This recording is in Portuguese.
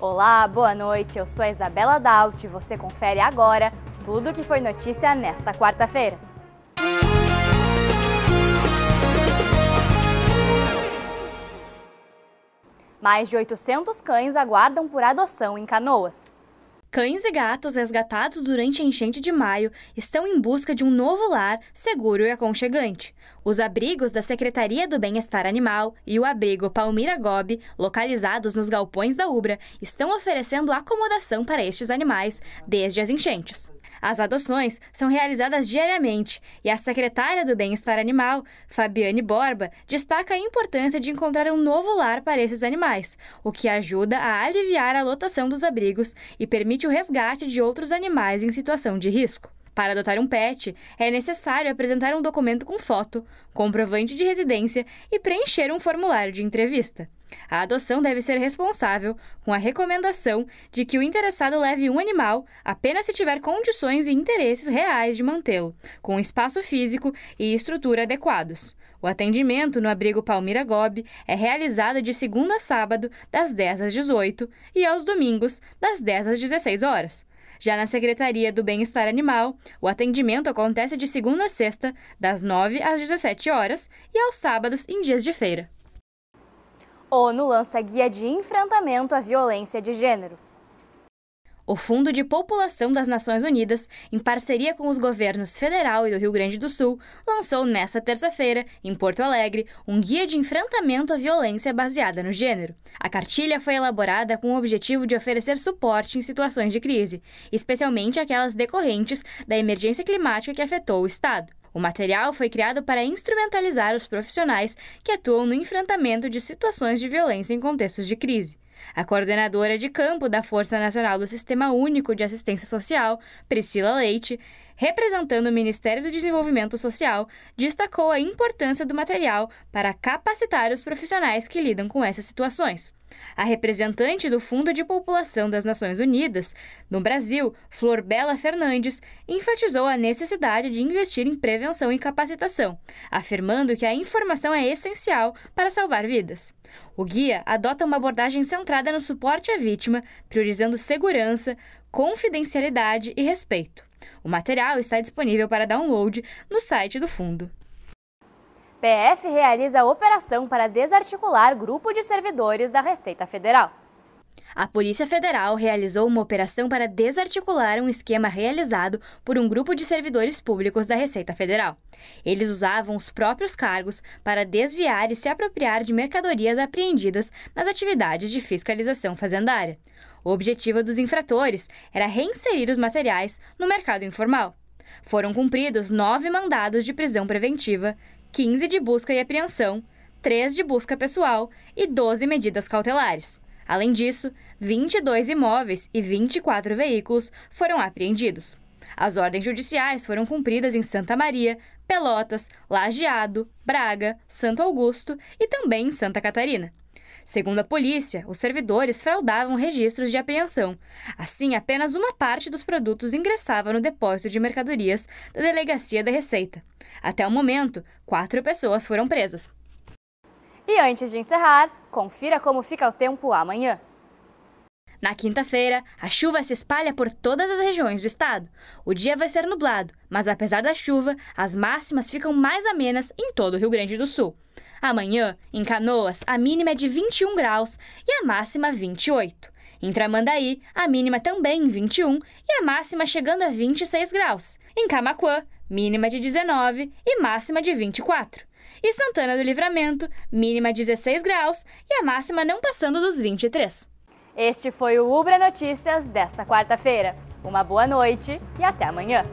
Olá, boa noite. Eu sou a Isabela Daut e você confere agora tudo o que foi notícia nesta quarta-feira. Mais de 800 cães aguardam por adoção em Canoas. Cães e gatos resgatados durante a enchente de maio estão em busca de um novo lar seguro e aconchegante. Os abrigos da Secretaria do Bem-Estar Animal e o abrigo Palmira Gobi, localizados nos galpões da Ubra, estão oferecendo acomodação para estes animais desde as enchentes. As adoções são realizadas diariamente e a secretária do Bem-Estar Animal, Fabiane Borba, destaca a importância de encontrar um novo lar para esses animais, o que ajuda a aliviar a lotação dos abrigos e permite o resgate de outros animais em situação de risco. Para adotar um pet, é necessário apresentar um documento com foto, comprovante de residência e preencher um formulário de entrevista. A adoção deve ser responsável, com a recomendação de que o interessado leve um animal apenas se tiver condições e interesses reais de mantê-lo, com espaço físico e estrutura adequados. O atendimento no abrigo Palmira Gobi é realizado de segunda a sábado, das 10 às 18 e aos domingos, das 10 às 16 horas. Já na Secretaria do Bem-Estar Animal, o atendimento acontece de segunda a sexta, das 9 às 17 horas e aos sábados em dias de feira. ONU lança guia de enfrentamento à violência de gênero. O Fundo de População das Nações Unidas, em parceria com os governos federal e do Rio Grande do Sul, lançou nesta terça-feira, em Porto Alegre, um guia de enfrentamento à violência baseada no gênero. A cartilha foi elaborada com o objetivo de oferecer suporte em situações de crise, especialmente aquelas decorrentes da emergência climática que afetou o estado. O material foi criado para instrumentalizar os profissionais que atuam no enfrentamento de situações de violência em contextos de crise. A coordenadora de campo da Força Nacional do Sistema Único de Assistência Social, Priscila Leite, representando o Ministério do Desenvolvimento Social, destacou a importância do material para capacitar os profissionais que lidam com essas situações. A representante do Fundo de População das Nações Unidas no Brasil, Flor Bela Fernandes, enfatizou a necessidade de investir em prevenção e capacitação, afirmando que a informação é essencial para salvar vidas. O guia adota uma abordagem centrada no suporte à vítima, priorizando segurança, confidencialidade e respeito. O material está disponível para download no site do fundo. PF realiza a operação para desarticular grupo de servidores da Receita Federal. A Polícia Federal realizou uma operação para desarticular um esquema realizado por um grupo de servidores públicos da Receita Federal. Eles usavam os próprios cargos para desviar e se apropriar de mercadorias apreendidas nas atividades de fiscalização fazendária. O objetivo dos infratores era reinserir os materiais no mercado informal. Foram cumpridos nove mandados de prisão preventiva, 15 de busca e apreensão, três de busca pessoal e 12 medidas cautelares. Além disso, 22 imóveis e 24 veículos foram apreendidos. As ordens judiciais foram cumpridas em Santa Maria, Pelotas, Lajeado, Braga, Santo Augusto e também em Santa Catarina. Segundo a polícia, os servidores fraudavam registros de apreensão. Assim, apenas uma parte dos produtos ingressava no depósito de mercadorias da Delegacia da Receita. Até o momento, quatro pessoas foram presas. E antes de encerrar, confira como fica o tempo amanhã. Na quinta-feira, a chuva se espalha por todas as regiões do estado. O dia vai ser nublado, mas apesar da chuva, as máximas ficam mais amenas em todo o Rio Grande do Sul. Amanhã, em Canoas, a mínima é de 21 graus e a máxima 28. Em Tramandaí, a mínima também 21 e a máxima chegando a 26 graus. Em Camacuã, mínima de 19 e máxima de 24. E Santana do Livramento, mínima 16 graus e a máxima não passando dos 23. Este foi o Ubra Notícias desta quarta-feira. Uma boa noite e até amanhã.